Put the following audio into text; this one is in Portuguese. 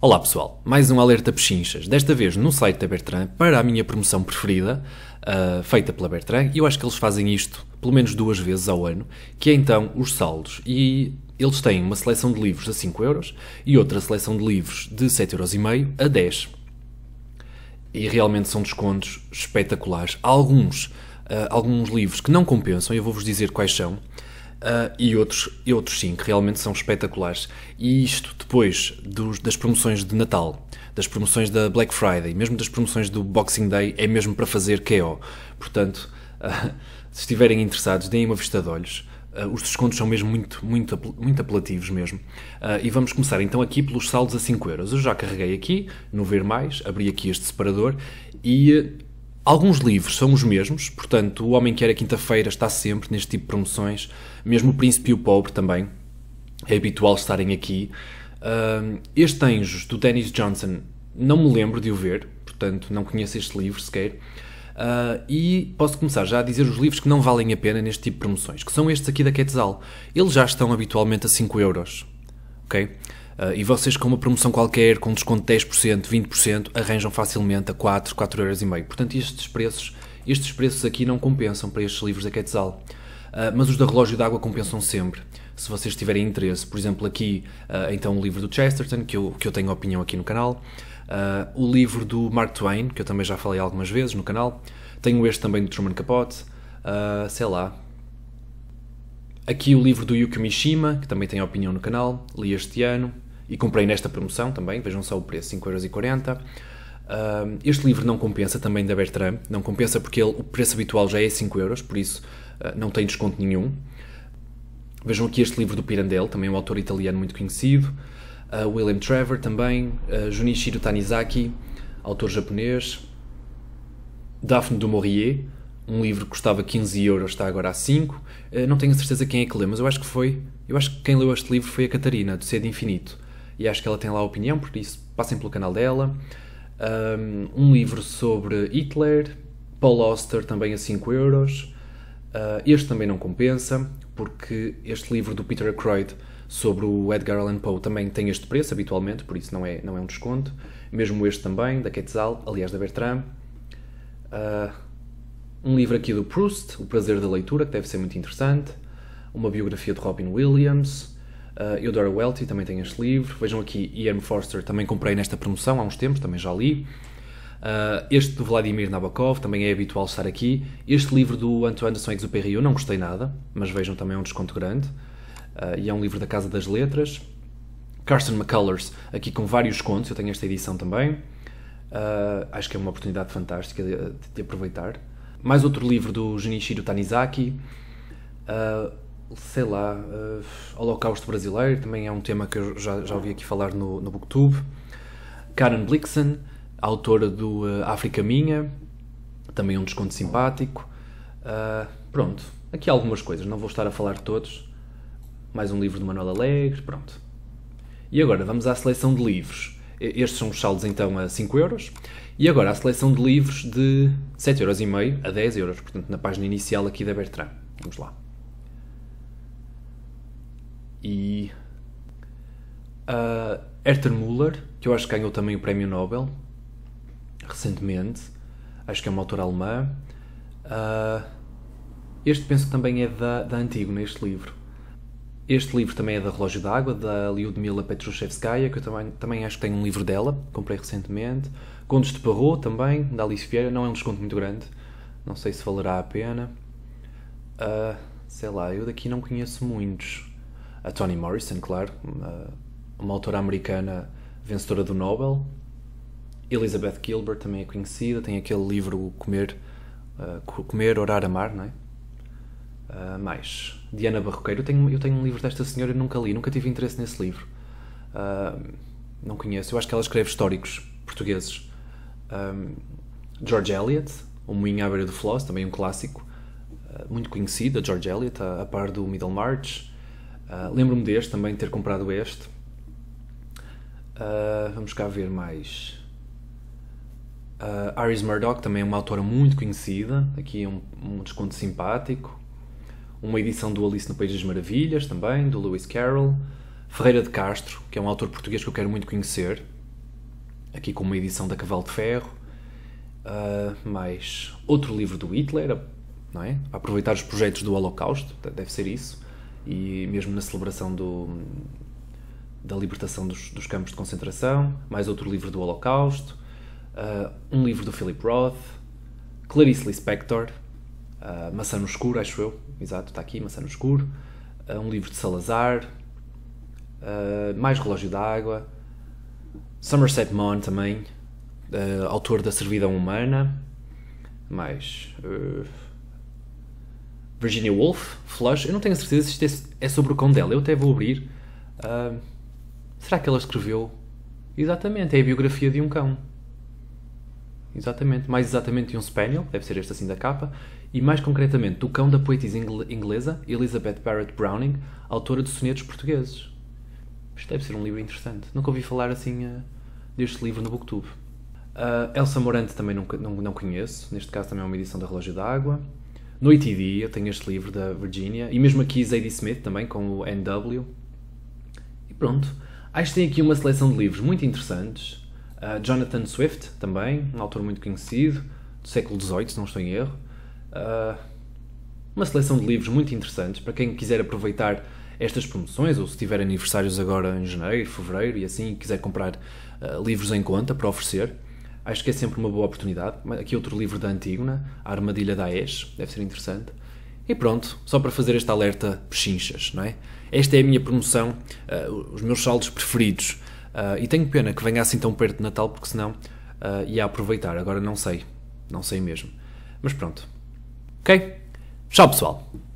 Olá pessoal, mais um alerta pechinchas, desta vez no site da Bertrand, para a minha promoção preferida, uh, feita pela Bertrand, e eu acho que eles fazem isto pelo menos duas vezes ao ano, que é então os saldos. E eles têm uma seleção de livros a 5 euros e outra seleção de livros de 7,5€ a 10 E realmente são descontos espetaculares. Há alguns, uh, alguns livros que não compensam, eu vou-vos dizer quais são. Uh, e, outros, e outros sim, que realmente são espetaculares. E isto depois dos, das promoções de Natal, das promoções da Black Friday, mesmo das promoções do Boxing Day, é mesmo para fazer KO. Portanto, uh, se estiverem interessados, deem uma vista de olhos. Uh, os descontos são mesmo muito, muito, muito apelativos mesmo. e vamos começar então aqui pelos saldos a 5€. Eu já carreguei aqui no Ver Mais, abri aqui este separador e Alguns livros são os mesmos, portanto, O Homem que Era Quinta-feira está sempre neste tipo de promoções, mesmo O Príncipe e o Pobre também, é habitual estarem aqui. Uh, este Anjos, do Dennis Johnson, não me lembro de o ver, portanto, não conheço este livro sequer. Uh, e posso começar já a dizer os livros que não valem a pena neste tipo de promoções, que são estes aqui da Quetzal. Eles já estão habitualmente a 5€. euros, ok? Uh, e vocês com uma promoção qualquer, com desconto de 10%, 20%, arranjam facilmente a 4, 4 horas e meio. Portanto, estes preços, estes preços aqui não compensam para estes livros da Quetzal. Uh, mas os da relógio d'água compensam sempre. Se vocês tiverem interesse, por exemplo, aqui, uh, então o livro do Chesterton, que eu, que eu tenho opinião aqui no canal, uh, o livro do Mark Twain, que eu também já falei algumas vezes no canal, tenho este também do Truman Capote, sei lá. Aqui o livro do Yuki Mishima, que também tem opinião no canal, li este ano, e comprei nesta promoção também, vejam só o preço, 5,40€. este livro não compensa também da Bertrand, não compensa porque ele, o preço habitual já é 5€, euros, por isso ah, não tem desconto nenhum. Vejam aqui este livro do Pirandello, também um autor italiano muito conhecido. Uh, William Trevor também, uh, Junichiro Tanizaki, autor japonês. Daphne du Maurier, um livro que custava 15 euros, está agora a 5. Uh, não tenho certeza quem é que lê mas eu acho que foi. Eu acho que quem leu este livro foi a Catarina, do Cedo Infinito e acho que ela tem lá a opinião, por isso passem pelo canal dela. Um, um livro sobre Hitler, Paul Auster também a 5 euros. Uh, este também não compensa, porque este livro do Peter Ackroyd sobre o Edgar Allan Poe também tem este preço habitualmente, por isso não é, não é um desconto. Mesmo este também, da Quetzal, aliás da Bertrand. Uh, um livro aqui do Proust, O Prazer da Leitura, que deve ser muito interessante. Uma biografia de Robin Williams. Uh, ah, Eudora Welty também tem este livro. Vejam aqui, Ian Forster também comprei nesta promoção há uns tempos, também já li. Uh, este do Vladimir Nabokov também é habitual estar aqui. Este livro do Antoine de Saint-Exupéry eu não gostei nada, mas vejam também é um desconto grande. Uh, e é um livro da Casa das Letras. Carson McCullers, aqui com vários contos, eu tenho esta edição também. Uh, acho que é uma oportunidade fantástica de, de, aproveitar. Mais outro livro do Junichiro Tanizaki. Uh, sei lá, uh, Holocausto Brasileiro, também é um tema que eu já, já ouvi aqui falar no, no Booktube. Karen Blixen, autora do uh, África Minha, também um desconto simpático. Uh, pronto, aqui algumas coisas, não vou estar a falar de todos. Mais um livro de Manuel Alegre, pronto. E agora vamos à seleção de livros. Estes são os saldos então a 5 euros. E agora a seleção de livros de 7,5€ a 10€, portanto na página inicial aqui da Bertrand. Vamos lá e uh, ah, Müller, que eu acho que ganhou também o Prémio Nobel recentemente, acho que é uma autora alemã. Uh, este penso que também é da, da neste este livro. Este livro também é da Relógio d'Água, da Lyudmila Petrushevskaya, que eu também, também acho que tem um livro dela, comprei recentemente. Contos de Parrot, também, da Alice Vieira, não é um desconto muito grande, não sei se valerá a pena. Uh, sei lá, eu daqui não conheço muitos a Toni Morrison, claro, uma, uma autora americana vencedora do Nobel. Elizabeth Gilbert também é conhecida, tem aquele livro Comer, uh, Comer Orar, Amar, não é? Uh, mais, Diana Barroqueiro, eu tenho, eu tenho um livro desta senhora, eu nunca li, nunca tive interesse nesse livro. Uh, não conheço, eu acho que ela escreve históricos portugueses. Um, ehm, George Eliot, O Moinho à Beira do Floss, também um clássico, muito conhecida, George Eliot, a, a par do Middlemarch. Ah, lembro-me deste, também ter comprado este. Uh, vamos cá ver mais. Uh, Murdoch também é uma autora muito conhecida. Aqui é um, um desconto simpático. Uma edição do Alice no País das Maravilhas, também, do Lewis Carroll. Ferreira de Castro, que é um autor português que eu quero muito conhecer. Aqui com uma edição da Cavalo de Ferro. Uh, mais outro livro do Hitler, não é? aproveitar os projetos do Holocausto, deve ser isso e mesmo na celebração do, da libertação dos, dos campos de concentração, mais outro livro do Holocausto, uh, um livro do Philip Roth, Clarice Lispector, uh, Maçã no Escuro, acho eu, exato, está aqui, Maçã no Escuro, uh, um livro de Salazar, mais Relógio d'Água, Somerset Maugham também, autor da Servidão Humana, mais Virginia Woolf, Flush. Eu não tenho certeza se isto é, é sobre o cão dela. Eu até vou abrir. Uh, será que ela escreveu? Exatamente, é a biografia de um cão. Exatamente, mais exatamente de um Spaniel, deve ser este assim da capa, e mais concretamente do cão da poetisa inglesa Elizabeth Barrett Browning, autora de sonetos portugueses. Isto deve ser um livro interessante. Nunca ouvi falar assim uh, deste livro no Booktube. Uh, Elsa Morante também não, não, não conheço, neste caso também é uma edição da Relógio d'Água. Noite e Dia, tenho este livro da Virginia, e mesmo aqui Zadie Smith também, com o NW. E pronto, acho que tem aqui uma seleção de livros muito interessantes. Uh, Jonathan Swift, também, um autor muito conhecido, do século XVIII, se não estou em erro. Uh, uma seleção de livros muito interessantes para quem quiser aproveitar estas promoções, ou se tiver aniversários agora em janeiro, fevereiro e assim, quiser comprar uh, livros em conta para oferecer. Acho que é sempre uma boa oportunidade. Aqui outro livro da Antígona, A Armadilha da Aes, deve ser interessante. E pronto, só para fazer este alerta pechinchas, não é? Esta é a minha promoção, uh, os meus saldos preferidos. Uh, e tenho pena que venha assim tão perto de Natal, porque senão uh, ia aproveitar. Agora não sei, não sei mesmo. Mas pronto. Ok? Tchau, pessoal!